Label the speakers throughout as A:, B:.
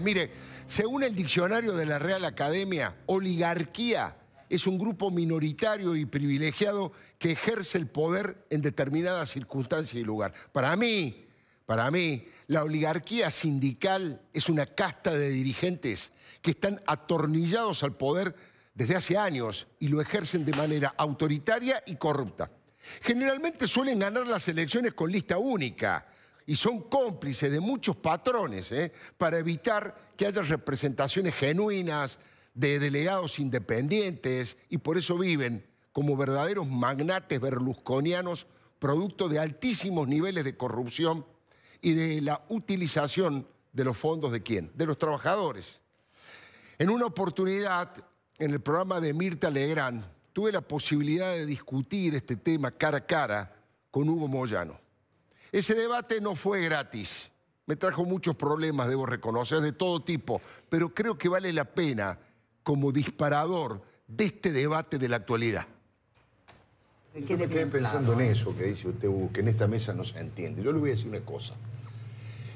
A: Mire, según el diccionario de la Real Academia, oligarquía es un grupo minoritario y privilegiado que ejerce el poder en determinadas circunstancias y lugar. Para mí, para mí, la oligarquía sindical es una casta de dirigentes que están atornillados al poder desde hace años y lo ejercen de manera autoritaria y corrupta. Generalmente suelen ganar las elecciones con lista única, y son cómplices de muchos patrones ¿eh? para evitar que haya representaciones genuinas de delegados independientes y por eso viven como verdaderos magnates berlusconianos, producto de altísimos niveles de corrupción y de la utilización de los fondos de quién? De los trabajadores. En una oportunidad, en el programa de Mirta Legrand, tuve la posibilidad de discutir este tema cara a cara con Hugo Moyano. Ese debate no fue gratis. Me trajo muchos problemas, debo reconocer, de todo tipo, pero creo que vale la pena como disparador de este debate de la actualidad. Yo me quedé pensando en eso que dice usted, que en esta mesa no se entiende. Yo le voy a decir una cosa.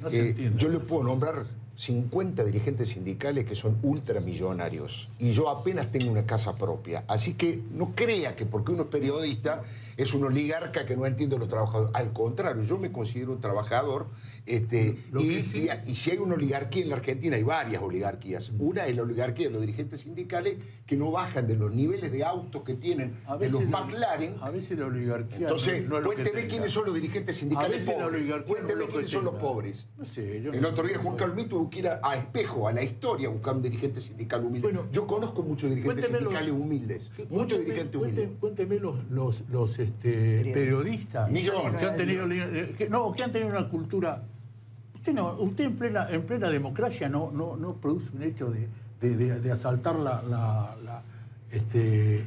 A: No se eh, entiende. Yo le puedo nombrar 50 dirigentes sindicales que son ultramillonarios y yo apenas tengo una casa propia. Así que no crea que porque uno es periodista es un oligarca que no entiende a los trabajadores. Al contrario, yo me considero un trabajador. Este, y, si hay una oligarquía en la Argentina, hay varias oligarquías. Mm. Una es la oligarquía de los dirigentes sindicales que no bajan de los niveles de autos que tienen, de los McLaren. A veces la oligarquía. Entonces, cuénteme quiénes son los dirigentes sindicales pobres. Cuénteme quiénes son los pobres. No sé, El otro día Juan Carlos tuvo que ir a, espejo, a la historia, buscar un dirigente sindical humilde. yo conozco muchos dirigentes sindicales humildes. Muchos dirigentes humildes. Cuénteme los, los este, periodistas que han tenido
B: eh, que, no, que han tenido una cultura. Usted no, usted en plena, en plena democracia no, no, no produce un hecho de, de, asaltar la, este,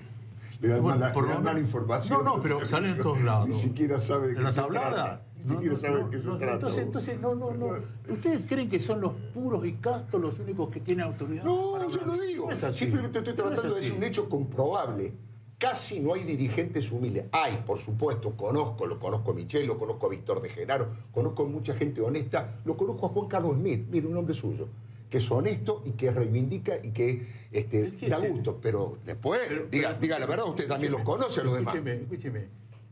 B: le dan, información. No, no, pero salen en todos lados. Ni
A: siquiera sabe de qué la se trata. Ni no, Entonces,
B: no, no, no. ¿Ustedes creen que son los puros y castos
A: los únicos que tienen autoridad? No, yo lo digo. Simplemente estoy tratando de decir un hecho comprobable. Casi no hay dirigentes humildes. Hay, por supuesto, conozco, lo conozco a Michel, lo conozco a Víctor de Genaro, conozco a mucha gente honesta, lo conozco a Juan Carlos Smith, mire, un hombre suyo, que es honesto y que reivindica y que este, da gusto. Pero después, diga, la verdad, usted también los conoce a los demás. Escúcheme, escúcheme.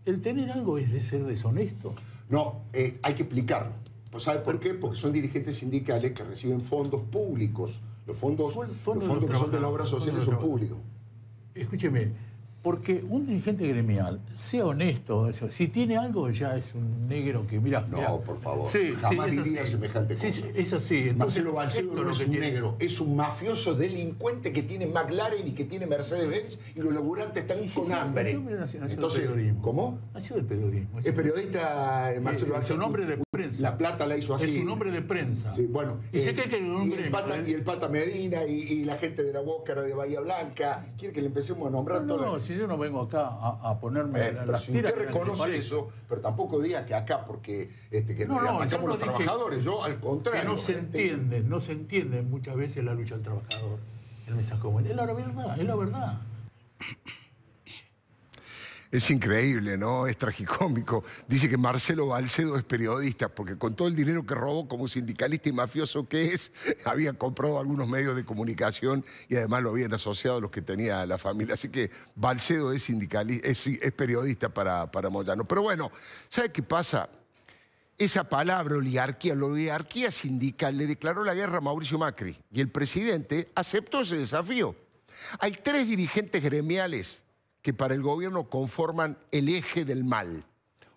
A: El tener algo es de ser deshonesto. No, eh, hay que explicarlo. Pues, ¿Sabe por qué? Porque son dirigentes sindicales que reciben fondos públicos. Los fondos, los fondos que son de la obra social... son públicos.
B: Escúcheme, porque un dirigente gremial, sea honesto, si tiene algo ya es un negro que mira. No, por favor. Sí, sí, sí. semejante
A: Sí, es así. Marcelo Balcedo no es un negro, es un mafioso delincuente que tiene McLaren y que tiene Mercedes-Benz y los laburantes están con hambre. Entonces,
B: ¿Cómo? Nació del periodismo.
A: Es periodista
B: eh, Marcelo Balcedo. Eh, un hombre de prensa. La plata la hizo así. Es un hombre de prensa. Sí, bueno. Y se eh, cree que
A: un el y el Pata Medina y, la gente de la Bócara de Bahía Blanca. ¿Quiere que le empecemos a nombrar no,
B: yo no vengo acá a, ponerme eh, las si Usted reconoce eso,
A: pero tampoco diga que acá, porque este, que no, atacamos los trabajadores. Yo, al contrario. Que no se entiende, no se entiende
B: muchas veces la lucha del trabajador, el mensaje Es la verdad, es la verdad.
A: Es increíble, ¿no? Es tragicómico. Dice que Marcelo Balcedo es periodista, porque con todo el dinero que robó como sindicalista y mafioso que es, había comprado algunos medios de comunicación y además lo habían asociado a los que tenía la familia. Así que Balcedo es, sindicalista, es, periodista para, para Moyano. Pero bueno, ¿sabe qué pasa? Esa palabra oligarquía, la oligarquía sindical, le declaró la guerra a Mauricio Macri y el presidente aceptó ese desafío. Hay tres dirigentes gremiales que para el gobierno conforman el eje del mal.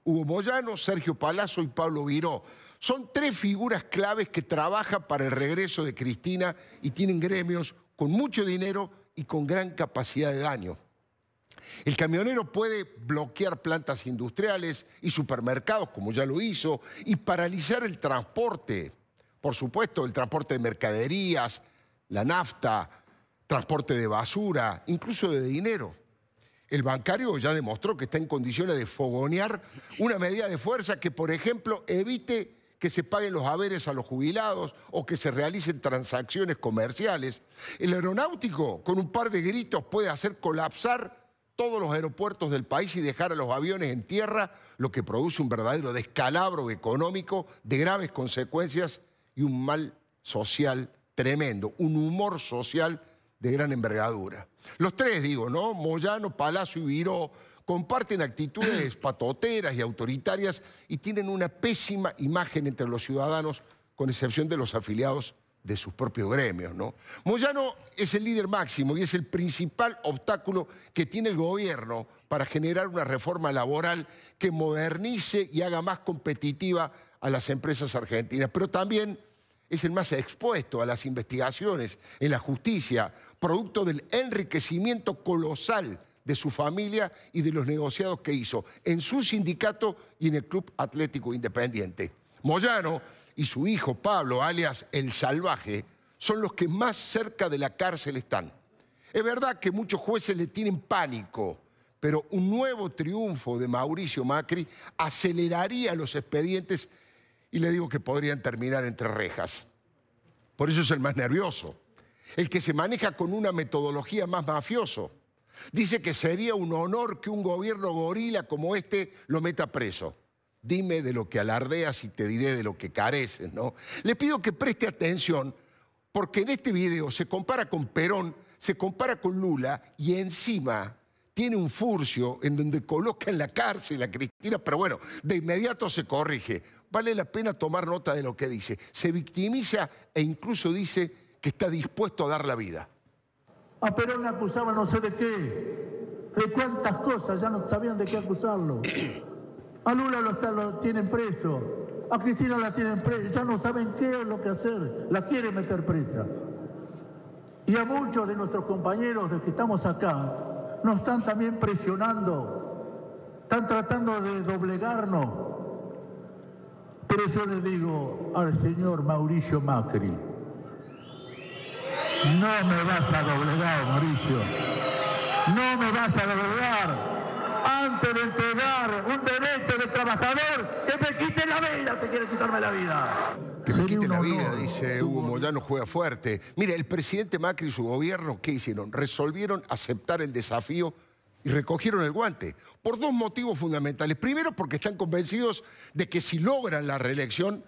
A: Hugo Moyano, Sergio Palazzo y Pablo Viró. Son tres figuras claves que trabajan para el regreso de Cristina y tienen gremios con mucho dinero y con gran capacidad de daño. El camionero puede bloquear plantas industriales y supermercados, como ya lo hizo, y paralizar el transporte. Por supuesto, el transporte de mercaderías, la nafta, transporte de basura, incluso de dinero. El bancario ya demostró que está en condiciones de fogonear una medida de fuerza que, por ejemplo, evite que se paguen los haberes a los jubilados o que se realicen transacciones comerciales. El aeronáutico, con un par de gritos, puede hacer colapsar todos los aeropuertos del país y dejar a los aviones en tierra, lo que produce un verdadero descalabro económico de graves consecuencias y un mal social tremendo, un humor social de gran envergadura. Los tres, digo, ¿no? Moyano, Palacio y Viró comparten actitudes patoteras y autoritarias y tienen una pésima imagen entre los ciudadanos, con excepción de los afiliados de sus propios gremios, ¿no? Moyano es el líder máximo y es el principal obstáculo que tiene el gobierno para generar una reforma laboral que modernice y haga más competitiva a las empresas argentinas, pero también es el más expuesto a las investigaciones en la justicia, producto del enriquecimiento colosal de su familia y de los negociados que hizo en su sindicato y en el Club Atlético Independiente. Moyano y su hijo Pablo, alias El Salvaje, son los que más cerca de la cárcel están. Es verdad que muchos jueces le tienen pánico, pero un nuevo triunfo de Mauricio Macri aceleraría los expedientes y le digo que podrían terminar entre rejas. Por eso es el más nervioso, el que se maneja con una metodología más mafioso. Dice que sería un honor que un gobierno gorila como este lo meta preso. Dime de lo que alardeas y te diré de lo que careces, ¿no? Le pido que preste atención porque en este video se compara con Perón, se compara con Lula y encima tiene un furcio en donde coloca en la cárcel a Cristina, pero bueno, de inmediato se corrige vale la pena tomar nota de lo que dice. Se victimiza e incluso dice que está dispuesto a dar la vida. A ah, Perón acusaban no sé de qué,
B: de cuántas cosas, ya no sabían de qué acusarlo. A Lula lo, lo tienen preso, a Cristina la tienen presa, ya no saben qué es lo que hacer, la quieren meter presa. Y a muchos de nuestros compañeros de que estamos acá, nos están también presionando, están tratando de doblegarnos pero yo le digo al señor Mauricio Macri,
C: no me vas a doblegar, Mauricio, no me vas a doblegar antes de entregar un derecho de trabajador que me
B: quite la vida, te quiere quitarme la vida.
A: Que me quite la vida, dice Hugo Moyano, juega fuerte. Mire, el presidente Macri y su gobierno, ¿qué hicieron? Resolvieron aceptar el desafío y recogieron el guante, por dos motivos fundamentales. Primero, porque están convencidos de que si logran la reelección,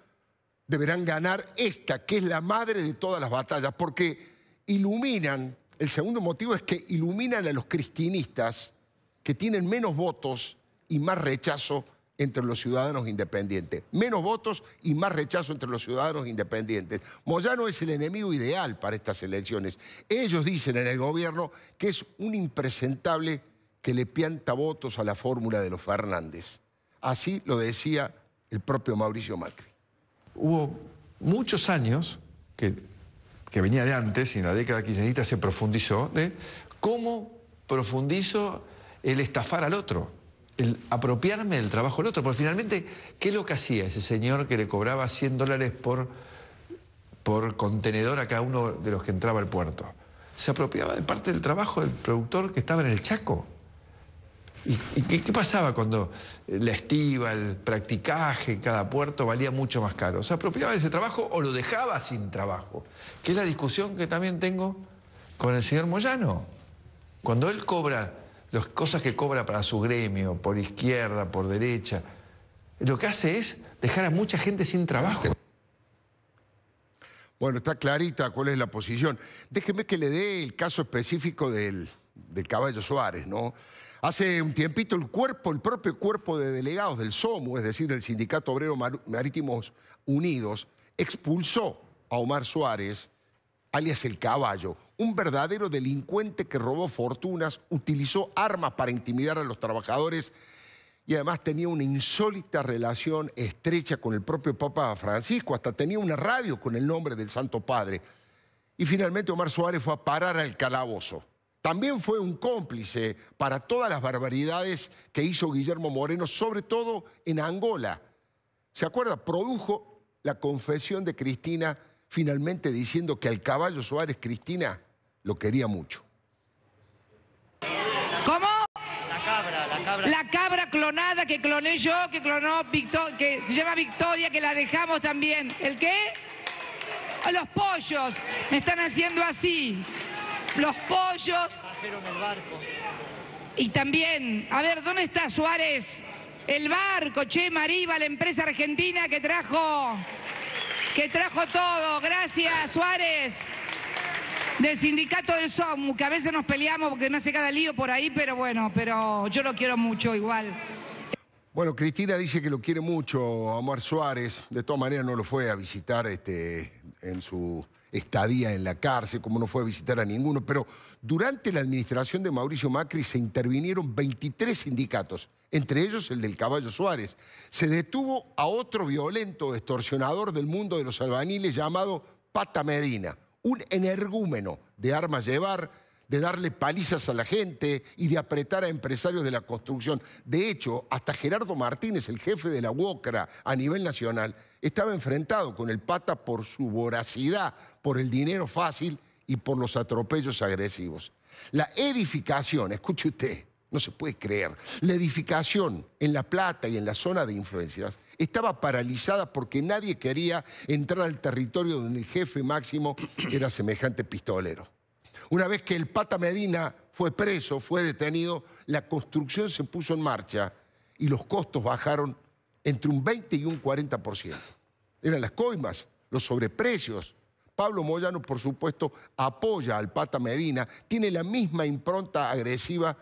A: deberán ganar esta, que es la madre de todas las batallas, porque iluminan, el segundo motivo es que iluminan a los cristinistas que tienen menos votos y más rechazo entre los ciudadanos independientes. Menos votos y más rechazo entre los ciudadanos independientes. Moyano es el enemigo ideal para estas elecciones. Ellos dicen en el gobierno que es un impresentable que le pianta votos a la fórmula de los Fernández. Así lo decía el propio Mauricio Macri. Hubo muchos años, que,
C: venía de antes, y en la década quincenita se profundizó, de cómo profundizo el estafar al otro, el apropiarme del trabajo del otro. Porque finalmente, ¿qué es lo que hacía ese señor que le cobraba 100 dólares por, por contenedor a cada uno de los que entraba al puerto? Se apropiaba de parte del trabajo del productor que estaba en el Chaco. ¿Y, qué, pasaba cuando la estiva, el practicaje, cada puerto valía mucho más caro? ¿Se apropiaba de ese trabajo o lo dejaba sin trabajo? Que es la discusión que también tengo con el señor Moyano. Cuando él cobra las cosas que cobra para su gremio, por izquierda, por derecha, lo que hace es
A: dejar a mucha gente sin trabajo. Bueno, está clarita cuál es la posición. Déjeme que le dé el caso específico del, del caballo Suárez, ¿no? Hace un tiempito el cuerpo, el propio cuerpo de delegados del SOMU, es decir, del Sindicato Obrero Marítimos Unidos, expulsó a Omar Suárez, alias El Caballo, un verdadero delincuente que robó fortunas, utilizó armas para intimidar a los trabajadores y además tenía una insólita relación estrecha con el propio Papa Francisco, hasta tenía una radio con el nombre del Santo Padre. Y finalmente Omar Suárez fue a parar al calabozo también fue un cómplice para todas las barbaridades que hizo Guillermo Moreno, sobre todo en Angola. ¿Se acuerda? Produjo la confesión de Cristina finalmente diciendo que al caballo Suárez Cristina lo quería mucho.
C: ¿Cómo?
D: La
A: cabra, la cabra. La
D: cabra clonada que cloné yo, que clonó Victoria, que se llama Victoria, que la dejamos también. ¿El qué? Los pollos me están haciendo así los pollos. Y también, a ver, ¿dónde está Suárez? El barco, che, Mariva, la empresa argentina que trajo, que trajo todo. Gracias, Suárez. Del sindicato del SOMU, que a veces nos peleamos porque me hace cada lío por ahí, pero bueno, pero yo lo quiero mucho igual.
A: Bueno, Cristina dice que lo quiere mucho amar Suárez. De todas maneras no lo fue a visitar este, en su estadía en la cárcel, como no fue a visitar a ninguno, pero durante la administración de Mauricio Macri se intervinieron 23 sindicatos, entre ellos el del Caballo Suárez. Se detuvo a otro violento extorsionador del mundo de los albaniles llamado Pata Medina, un energúmeno de armas llevar, de darle palizas a la gente y de apretar a empresarios de la construcción. De hecho, hasta Gerardo Martínez, el jefe de la UOCRA a nivel nacional, estaba enfrentado con el pata por su voracidad, por el dinero fácil y por los atropellos agresivos. La edificación, escuche usted, no se puede creer, la edificación en La Plata y en la zona de influencias estaba paralizada porque nadie quería entrar al territorio donde el jefe máximo era semejante pistolero. Una vez que el Pata Medina fue preso, fue detenido, la construcción se puso en marcha y los costos bajaron entre un 20 y un 40%. Eran las coimas, los sobreprecios. Pablo Moyano, por supuesto, apoya al Pata Medina, tiene la misma impronta agresiva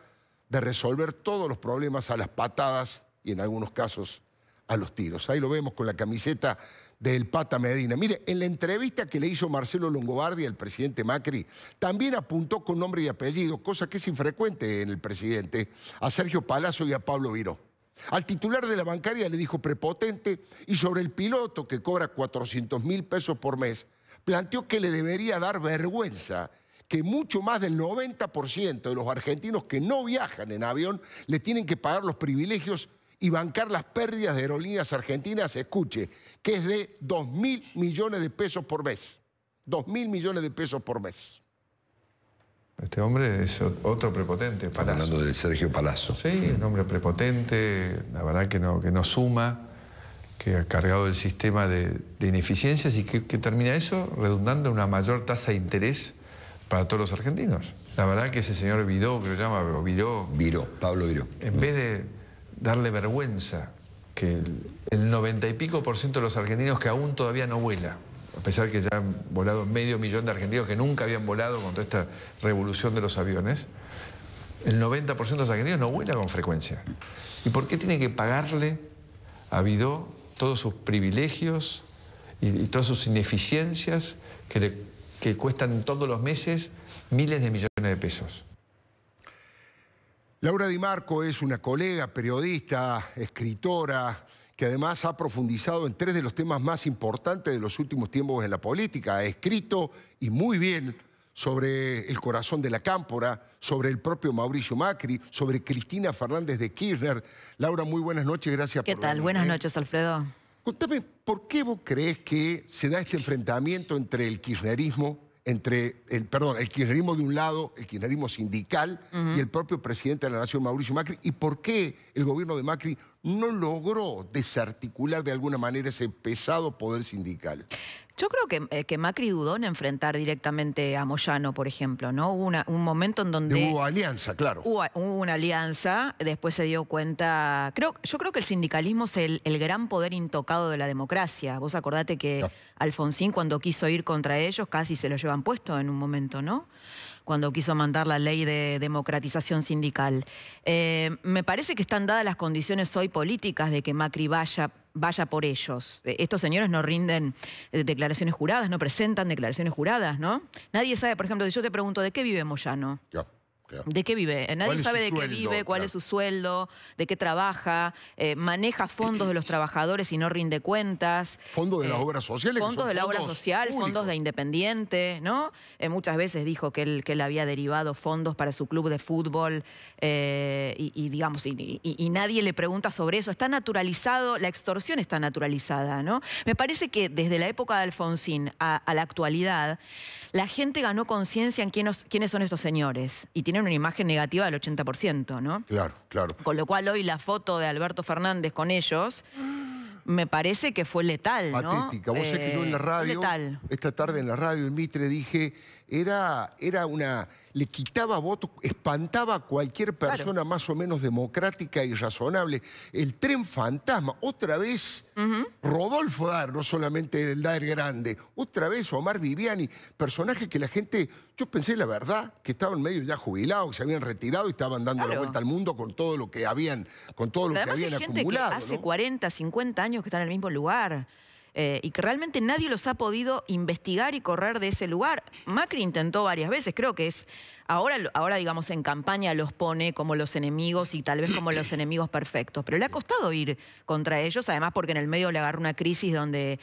A: de resolver todos los problemas a las patadas y en algunos casos a los tiros. Ahí lo vemos con la camiseta del Pata Medina. Mire, en la entrevista que le hizo Marcelo Longobardi al presidente Macri, también apuntó con nombre y apellido, cosa que es infrecuente en el presidente, a Sergio Palazzo y a Pablo Viró. Al titular de la bancaria le dijo prepotente y sobre el piloto que cobra 400 mil pesos por mes, planteó que le debería dar vergüenza que mucho más del 90% de los argentinos que no viajan en avión le tienen que pagar los privilegios y bancar las pérdidas de aerolíneas argentinas, escuche, que es de 2 mil millones de pesos por mes. 2 mil millones de pesos por mes.
C: Este hombre es
A: otro prepotente.
C: Estamos hablando de Sergio Palazzo. Sí, un hombre prepotente, la verdad que no, que no suma, que ha cargado el sistema de, ineficiencias y que, termina eso redundando en una mayor tasa de interés para todos los argentinos. La verdad que ese señor Viró, que lo llama, Viró. Viró, Pablo Viró. En vez de darle vergüenza que el noventa y pico por ciento de los argentinos que aún todavía no vuela, a pesar que ya han volado medio millón de argentinos que nunca habían volado con toda esta revolución de los aviones, el 90% de los argentinos no vuela con frecuencia. ¿Y por qué tiene que pagarle a Vidó todos sus privilegios y, todas sus ineficiencias que, que
A: cuestan todos los meses miles de millones de pesos? Laura Di Marco es una colega, periodista, escritora, que además ha profundizado en tres de los temas más importantes de los últimos tiempos en la política. Ha escrito y muy bien sobre el corazón de la cámpora, sobre el propio Mauricio Macri, sobre Cristina Fernández de Kirchner. Laura, muy buenas noches, gracias ¿Qué por... ¿Qué tal? Buenas ¿eh?
D: noches, Alfredo.
A: Contame, ¿por qué vos crees que se da este enfrentamiento entre el kirchnerismo, entre el, perdón, el kirchnerismo de un lado, el kirchnerismo sindical y el propio presidente de la Nación, Mauricio Macri? ¿Y por qué el gobierno de Macri no logró desarticular de alguna manera ese pesado poder sindical.
D: Yo creo que, eh, que Macri dudó en enfrentar directamente a Moyano, por ejemplo, ¿no? Hubo un momento en donde... Hubo
A: alianza, claro.
D: Hubo, una alianza, después se dio cuenta... Creo, yo creo que el sindicalismo es el, gran poder intocado de la democracia. Vos acordate que Alfonsín cuando quiso ir contra ellos casi se lo llevan puesto en un momento, ¿no? cuando quiso mandar la ley de democratización sindical. Eh, me parece que están dadas las condiciones hoy políticas de que Macri vaya vaya por ellos. Eh, estos señores no rinden eh, declaraciones juradas, no presentan declaraciones juradas, ¿no? Nadie sabe, por ejemplo, si yo te pregunto, ¿de qué vive Moyano? ¿De qué vive? Eh, nadie sabe de qué vive, cuál es su sueldo, de qué trabaja, eh, maneja fondos de los trabajadores y no rinde cuentas. Fondos de la las eh, obras sociales. Fondos de la obra social, fondos de Independiente, ¿no? muchas veces dijo que él, que había derivado fondos para su club de fútbol y, digamos, y, nadie le pregunta sobre eso. Está naturalizado, la extorsión está naturalizada, ¿no? Me parece que desde la época de Alfonsín a, la actualidad, la gente ganó conciencia en quiénes, quiénes son estos señores y tienen una imagen negativa del 80%, ¿no?
A: Claro, claro.
D: Con lo cual hoy la foto de Alberto Fernández con ellos me parece
A: que fue letal, ¿no? Patética. Vos se quedó en la eh, radio, letal. esta tarde en la radio, en Mitre, dije, era, era una le quitaba votos, espantaba a cualquier persona más o menos democrática y razonable. El tren fantasma, otra vez Rodolfo Dar, no solamente el Dar Grande, otra vez Omar Viviani, personajes que la gente, yo pensé la verdad, que estaban medio ya jubilados, que se habían retirado y estaban dando la vuelta al mundo con todo lo que habían, con todo lo que habían acumulado. hace
D: 40, 50 años que están en el mismo lugar. Eh, y que realmente nadie los ha podido investigar y correr de ese lugar. Macri intentó varias veces, creo que es ahora, ahora digamos en campaña los pone como los enemigos y tal vez como los enemigos perfectos, pero le ha costado ir contra ellos, además porque en el medio le agarró una crisis donde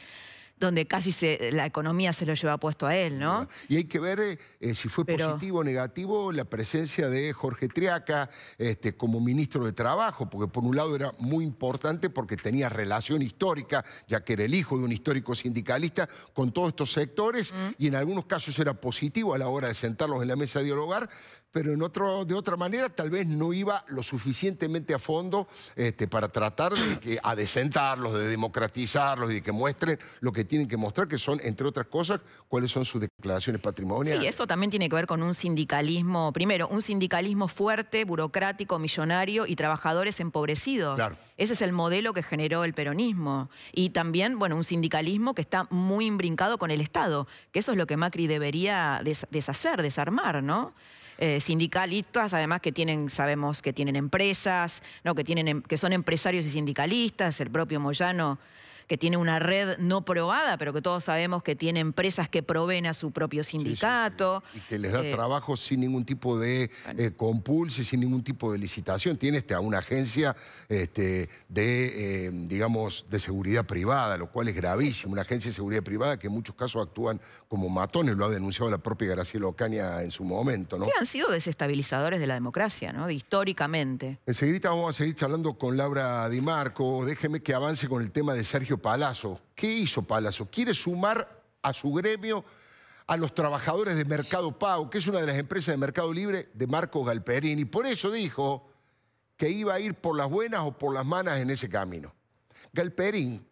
D: donde casi la economía se lo lleva puesto a él, ¿no?
A: Y hay que ver eh, eh, si fue positivo o negativo la presencia de Jorge Triaca este, como ministro de Trabajo, porque por un lado era muy importante porque tenía relación histórica, ya que era el hijo de un histórico sindicalista, con todos estos sectores, mm. y en algunos casos era positivo a la hora de sentarlos en la mesa de dialogar, pero en otro, de otra manera tal vez no iba lo suficientemente a fondo este, para tratar de que, adecentarlos, de democratizarlos y de que muestren lo que tienen que mostrar, que son, entre otras cosas, cuáles son sus declaraciones patrimoniales. Sí,
D: eso también tiene que ver con un sindicalismo, primero, un sindicalismo fuerte, burocrático, millonario y trabajadores empobrecidos. Ese es el modelo que generó el peronismo. Y también, bueno, un sindicalismo que está muy imbrincado con el Estado, que eso es lo que Macri debería deshacer, desarmar, ¿no? Eh, sindicalistas, además que tienen, sabemos que tienen empresas, ¿no? que, tienen, em, que son empresarios y sindicalistas, el propio Moyano que tiene una red no probada, pero que todos sabemos que tiene empresas que proveen a su propio sindicato. Y que les da eh,
A: trabajo sin ningún tipo de eh, compulso sin ningún tipo de licitación. Tiene este, a una agencia este, de, eh, digamos, de seguridad privada, lo cual es gravísimo. Una agencia de seguridad privada que en muchos casos actúan como matones, lo ha denunciado la propia Graciela Ocaña en su momento. ¿no? han
D: sido desestabilizadores de la democracia, ¿no? Históricamente.
A: Enseguida vamos a seguir charlando con Laura Di Marco. Déjeme que avance con el tema de Sergio Palazzo. ¿Qué hizo Palazzo? Quiere sumar a su gremio a los trabajadores de Mercado Pago, que es una de las empresas de Mercado Libre de Marco Y Por eso dijo que iba a ir por las buenas o por las malas en ese camino. Galperín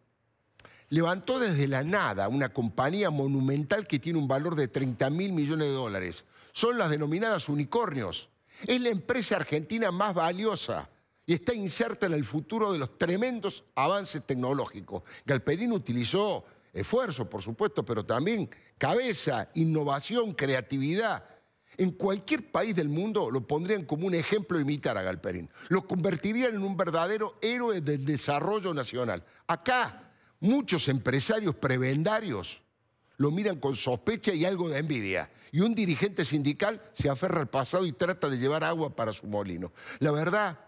A: levantó desde la nada una compañía monumental que tiene un valor de 30 mil millones de dólares. Son las denominadas unicornios. Es la empresa argentina más valiosa y está inserta en el futuro de los tremendos avances tecnológicos. Galperín utilizó esfuerzo, por supuesto, pero también cabeza, innovación, creatividad. En cualquier país del mundo lo pondrían como un ejemplo imitar a Galperín. Lo convertirían en un verdadero héroe del desarrollo nacional. Acá muchos empresarios prebendarios lo miran con sospecha y algo de envidia. Y un dirigente sindical se aferra al pasado y trata de llevar agua para su molino. La verdad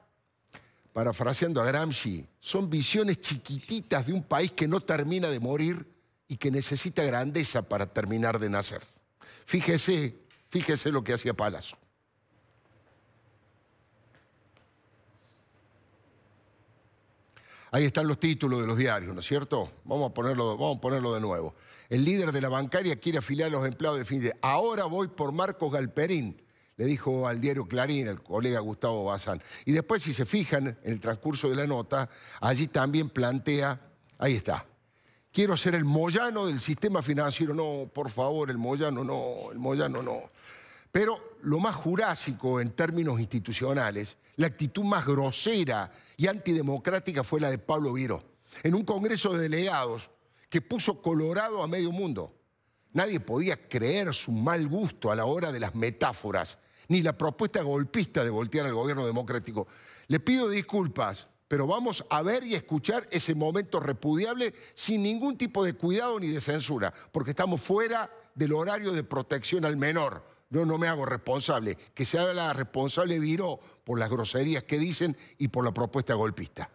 A: parafraseando a Gramsci, son visiones chiquititas de un país que no termina de morir y que necesita grandeza para terminar de nacer. Fíjese, fíjese lo que hacía Palazzo. Ahí están los títulos de los diarios, ¿no es cierto? Vamos a ponerlo, vamos a ponerlo de nuevo. El líder de la bancaria quiere afiliar a los empleados de fin de. Ahora voy por Marcos Galperín le dijo al diario Clarín, el colega Gustavo Bazán. Y después, si se fijan en el transcurso de la nota, allí también plantea, ahí está, quiero ser el Moyano del sistema financiero. No, por favor, el Moyano no, el Moyano no. Pero lo más jurásico en términos institucionales, la actitud más grosera y antidemocrática fue la de Pablo Viro, en un congreso de delegados que puso colorado a medio mundo. Nadie podía creer su mal gusto a la hora de las metáforas ni la propuesta golpista de voltear al gobierno democrático. Le pido disculpas, pero vamos a ver y escuchar ese momento repudiable sin ningún tipo de cuidado ni de censura, porque estamos fuera del horario de protección al menor. Yo no me hago responsable. Que sea la responsable Viró por las groserías que dicen y por la propuesta golpista.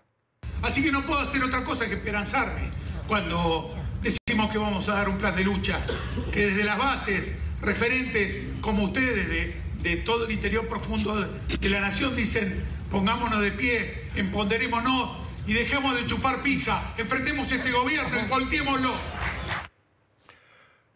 B: Así que no puedo hacer otra cosa que esperanzarme cuando decimos que vamos a dar un plan de lucha, que desde las bases, referentes como ustedes, de de todo el interior profundo de la nación dicen, pongámonos de pie, empoderémonos y dejemos de chupar pija, enfrentemos este gobierno y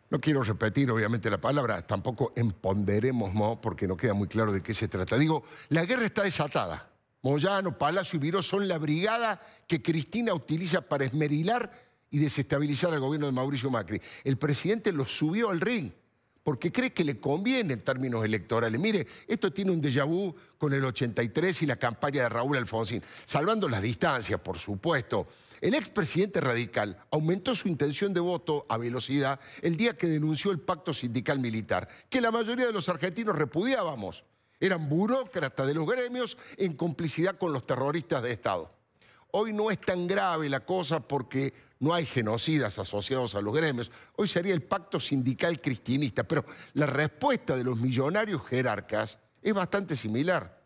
A: No quiero repetir, obviamente, la palabra, tampoco empoderemos, porque no queda muy claro de qué se trata. Digo, la guerra está desatada. Moyano, Palacio y Viró son la brigada que Cristina utiliza para esmerilar y desestabilizar al gobierno de Mauricio Macri. El presidente los subió al ring porque cree que le conviene en términos electorales. Mire, esto tiene un déjà vu con el 83 y la campaña de Raúl Alfonsín, salvando las distancias, por supuesto. El expresidente radical aumentó su intención de voto a velocidad el día que denunció el pacto sindical militar, que la mayoría de los argentinos repudiábamos. Eran burócratas de los gremios en complicidad con los terroristas de Estado. Hoy no es tan grave la cosa porque no hay genocidas asociados a los gremios. Hoy sería el pacto sindical cristinista. pero la respuesta de los millonarios jerarcas es bastante similar.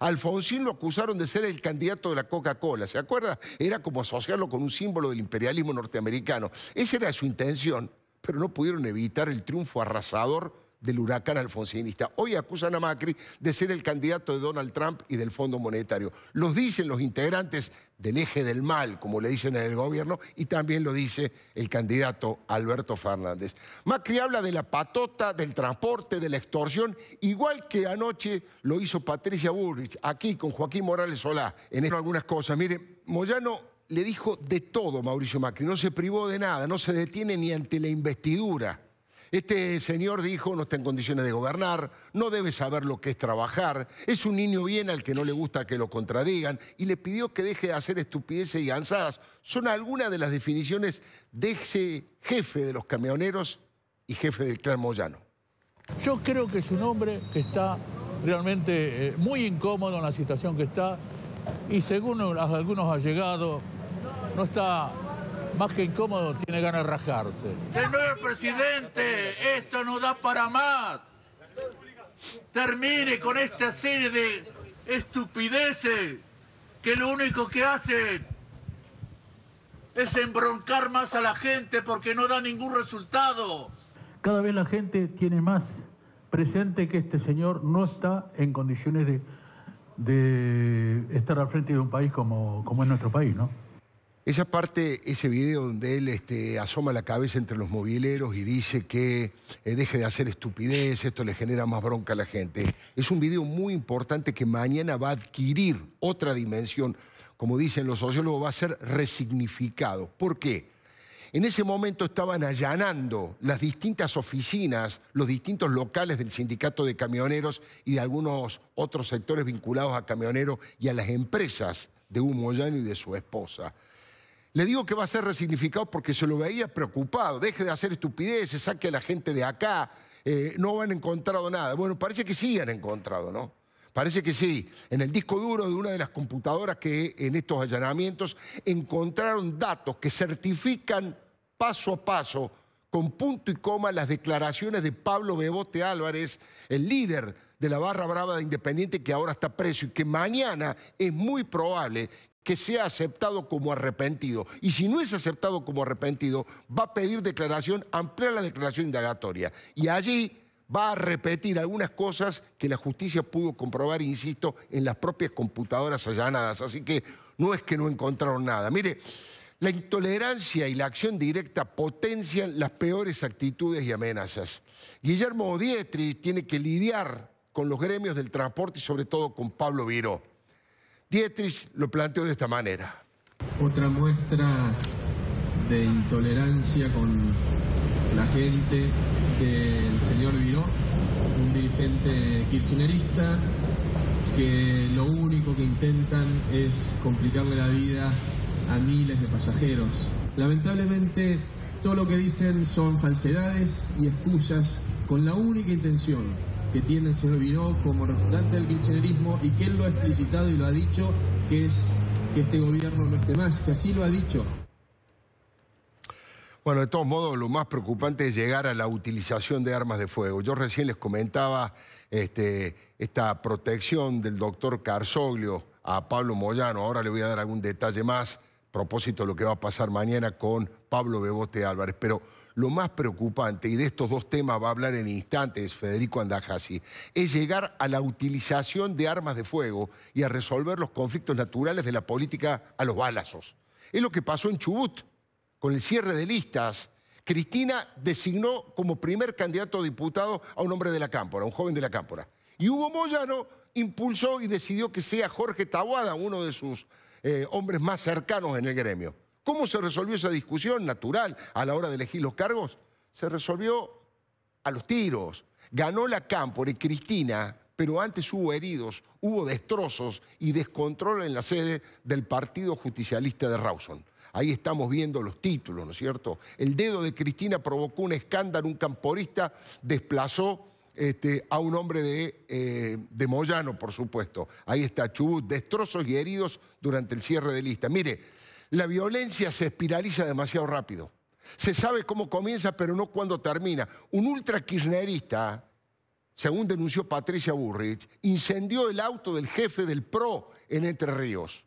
A: Alfonsín lo acusaron de ser el candidato de la Coca-Cola, ¿se acuerda? Era como asociarlo con un símbolo del imperialismo norteamericano. Esa era su intención, pero no pudieron evitar el triunfo arrasador del huracán alfonsinista. Hoy acusan a Macri de ser el candidato de Donald Trump y del Fondo Monetario. Los dicen los integrantes del eje del mal, como le dicen en el gobierno, y también lo dice el candidato Alberto Fernández. Macri habla de la patota, del transporte, de la extorsión, igual que anoche lo hizo Patricia Bullrich, aquí con Joaquín Morales Solá, en esto, algunas cosas. Mire, Moyano le dijo de todo Mauricio Macri, no se privó de nada, no se detiene ni ante la investidura este señor dijo, no está en condiciones de gobernar, no debe saber lo que es trabajar, es un niño bien al que no le gusta que lo contradigan y le pidió que deje de hacer estupideces y ansadas. Son algunas de las definiciones de ese jefe de los camioneros y jefe del clan Moyano.
B: Yo creo que es un hombre que está realmente eh, muy incómodo en la situación que está y según algunos ha llegado no está más que incómodo, tiene ganas de rajarse. Señor presidente, esto no da para más. Termine con esta serie de estupideces que lo único que hacen es embroncar más a la gente porque no da ningún resultado. Cada vez la gente tiene más presente que este señor no está en condiciones de, estar al frente de un país como, como es nuestro país, ¿no?
A: Esa parte, ese video donde él este, asoma la cabeza entre los movileros y dice que eh, deje de hacer estupidez, esto le genera más bronca a la gente. Es un video muy importante que mañana va a adquirir otra dimensión. Como dicen los sociólogos, va a ser resignificado. ¿Por qué? En ese momento estaban allanando las distintas oficinas, los distintos locales del sindicato de camioneros y de algunos otros sectores vinculados a camioneros y a las empresas de Humoyano y de su esposa. Le digo que va a ser resignificado porque se lo veía preocupado. Deje de hacer estupideces, saque a la gente de acá. Eh, no han encontrado nada. Bueno, parece que sí han encontrado, ¿no? Parece que sí. En el disco duro de una de las computadoras que en estos allanamientos encontraron datos que certifican paso a paso, con punto y coma, las declaraciones de Pablo Bebote Álvarez, el líder de la barra brava de Independiente que ahora está preso y que mañana es muy probable que sea aceptado como arrepentido. Y si no es aceptado como arrepentido, va a pedir declaración, ampliar la declaración indagatoria. Y allí va a repetir algunas cosas que la justicia pudo comprobar, insisto, en las propias computadoras allanadas. Así que no es que no encontraron nada. Mire, la intolerancia y la acción directa potencian las peores actitudes y amenazas. Guillermo Dietrich tiene que lidiar con los gremios del transporte y sobre todo con Pablo Viró. Dietrich lo planteó de esta manera.
C: Otra muestra de intolerancia con la gente del señor Viró, un dirigente kirchnerista que lo único que intentan es complicarle la vida a miles de pasajeros. Lamentablemente, todo lo que dicen son falsedades y excusas con la única intención que tiene el señor Viró como representante del kirchnerismo y que él lo ha explicitado y lo ha dicho, que es que este gobierno no esté más, que así lo ha dicho.
A: Bueno, de todos modos, lo más preocupante es llegar a la utilización de armas de fuego. Yo recién les comentaba este, esta protección del doctor Carzoglio a Pablo Moyano. Ahora le voy a dar algún detalle más propósito de lo que va a pasar mañana con Pablo Bebote Álvarez. Pero lo más preocupante, y de estos dos temas va a hablar en instantes Federico Andajasi, es llegar a la utilización de armas de fuego y a resolver los conflictos naturales de la política a los balazos. Es lo que pasó en Chubut, con el cierre de listas. Cristina designó como primer candidato a diputado a un hombre de la Cámpora, un joven de la Cámpora. Y Hugo Moyano impulsó y decidió que sea Jorge Tabuada, uno de sus eh, hombres más cercanos en el gremio. ¿Cómo se resolvió esa discusión natural a la hora de elegir los cargos? Se resolvió a los tiros. Ganó la Cámpora y Cristina, pero antes hubo heridos, hubo destrozos y descontrol en la sede del Partido Justicialista de Rawson. Ahí estamos viendo los títulos, ¿no es cierto? El dedo de Cristina provocó un escándalo, un camporista desplazó este, a un hombre de, eh, de, Moyano, por supuesto. Ahí está Chubut, destrozos y heridos durante el cierre de lista. Mire, la violencia se espiraliza demasiado rápido. Se sabe cómo comienza, pero no cuándo termina. Un ultra kirchnerista, según denunció Patricia Burrich, incendió el auto del jefe del PRO en Entre Ríos.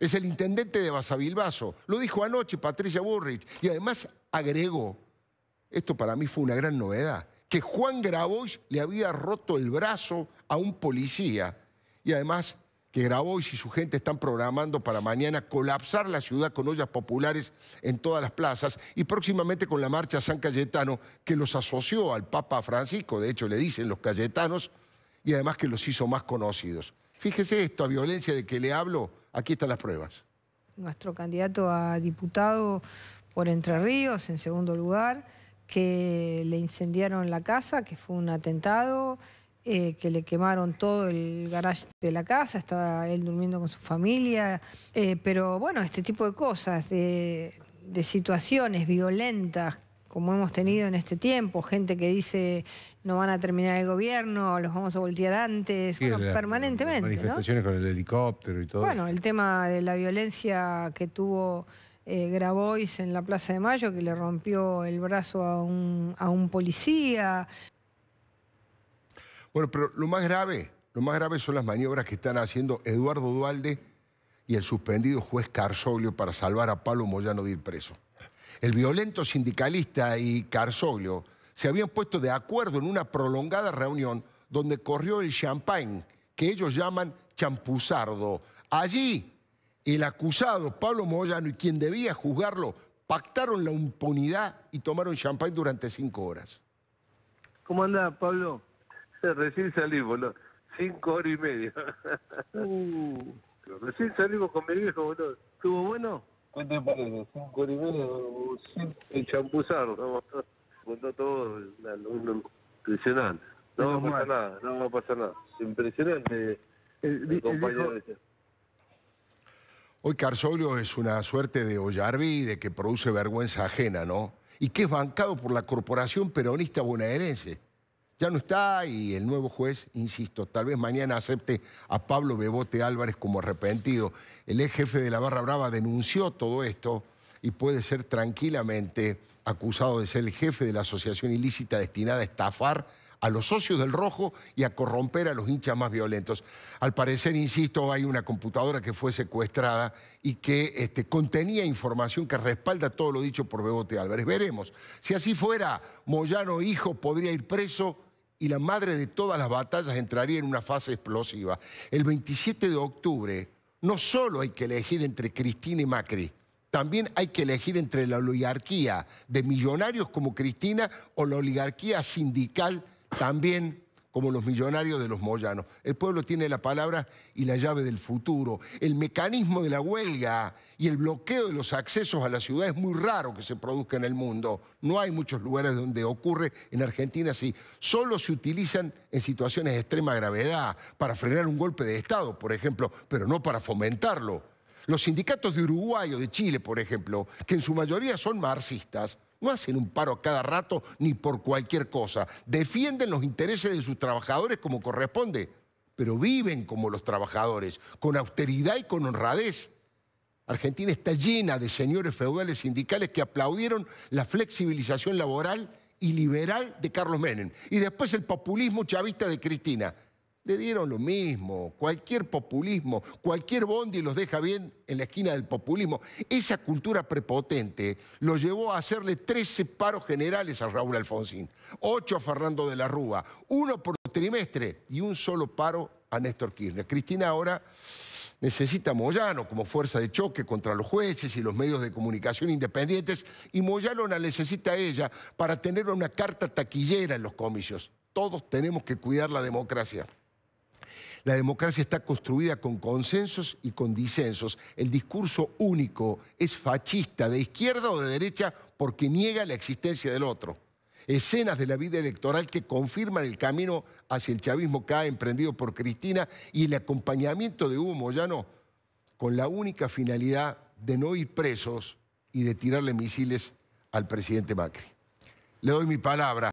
A: Es el intendente de Basavilbaso. Lo dijo anoche Patricia Burrich. Y además agregó, esto para mí fue una gran novedad, que Juan Grabois le había roto el brazo a un policía y además que grabó y su gente están programando para mañana colapsar la ciudad con ollas populares en todas las plazas y próximamente con la marcha San Cayetano, que los asoció al Papa Francisco, de hecho le dicen los cayetanos, y además que los hizo más conocidos. Fíjese esto, a violencia de que le hablo, aquí están las pruebas.
B: Nuestro candidato a diputado por Entre Ríos, en segundo lugar, que le incendiaron la casa, que fue un atentado, eh, que le quemaron todo el garage de la casa, estaba él durmiendo con su familia, eh, pero bueno, este tipo de cosas, de, situaciones violentas como hemos tenido en este tiempo, gente que dice no van a terminar el gobierno, los vamos a voltear antes, bueno, permanentemente. manifestaciones con el helicóptero y todo. Bueno, el tema de la violencia que tuvo eh, Grabois en la Plaza de Mayo, que le rompió el brazo a un, a un policía.
A: Bueno, pero lo más grave, lo más grave son las maniobras que están haciendo Eduardo Dualde y el suspendido juez Carsoglio para salvar a Pablo Moyano de ir preso. El violento sindicalista y Carsoglio se habían puesto de acuerdo en una prolongada reunión donde corrió el champán, que ellos llaman champuzardo. Allí, el acusado Pablo Moyano y quien debía juzgarlo pactaron la impunidad y tomaron champán durante cinco horas. ¿Cómo anda, Pablo? Este, recién salimos, ¿no? cinco horas y media. Uh.
B: Recién salimos con mi viejo, ¿Estuvo bueno? Cuéntame. te parece? Cinco horas y media, sin champuzar, ¿no? No va a pasar
C: nada, no va a pasar nada. Impresionante eh, el, compañero
A: Hoy Carzolio es una suerte de Ollarvi de que produce vergüenza ajena, ¿no? Y que es bancado por la Corporación Peronista Bonaerense ya no está y el nuevo juez, insisto, tal vez mañana acepte a Pablo Bebote Álvarez como arrepentido. El ex jefe de la Barra Brava denunció todo esto y puede ser tranquilamente acusado de ser el jefe de la asociación ilícita destinada a estafar a los socios del Rojo y a corromper a los hinchas más violentos. Al parecer, insisto, hay una computadora que fue secuestrada y que este, contenía información que respalda todo lo dicho por Bebote Álvarez. Veremos. Si así fuera, Moyano Hijo podría ir preso y la madre de todas las batallas entraría en una fase explosiva. El 27 de octubre no solo hay que elegir entre Cristina y Macri, también hay que elegir entre la oligarquía de millonarios como Cristina o la oligarquía sindical también como los millonarios de los Moyanos. El pueblo tiene la palabra y la llave del futuro. El mecanismo de la huelga y el bloqueo de los accesos a la ciudad es muy raro que se produzca en el mundo. No hay muchos lugares donde ocurre, en Argentina así. Solo se utilizan en situaciones de extrema gravedad, para frenar un golpe de Estado, por ejemplo, pero no para fomentarlo. Los sindicatos de Uruguay o de Chile, por ejemplo, que en su mayoría son marxistas, no hacen un paro a cada rato ni por cualquier cosa. Defienden los intereses de sus trabajadores como corresponde, pero viven como los trabajadores, con austeridad y con honradez. Argentina está llena de señores feudales sindicales que aplaudieron la flexibilización laboral y liberal de Carlos Menem. Y después el populismo chavista de Cristina le dieron lo mismo. Cualquier populismo, cualquier bondi los deja bien en la esquina del populismo. Esa cultura prepotente lo llevó a hacerle 13 paros generales a Raúl Alfonsín, 8 a Fernando de la Rúa, uno por trimestre y un solo paro a Néstor Kirchner. Cristina ahora necesita a Moyano como fuerza de choque contra los jueces y los medios de comunicación independientes y Moyano la necesita a ella para tener una carta taquillera en los comicios. Todos tenemos que cuidar la democracia. La democracia está construida con consensos y con disensos. El discurso único es fascista, de izquierda o de derecha, porque niega la existencia del otro. Escenas de la vida electoral que confirman el camino hacia el chavismo que ha emprendido por Cristina y el acompañamiento de Hugo Moyano con la única finalidad de no ir presos y de tirarle misiles al presidente Macri. Le doy mi palabra.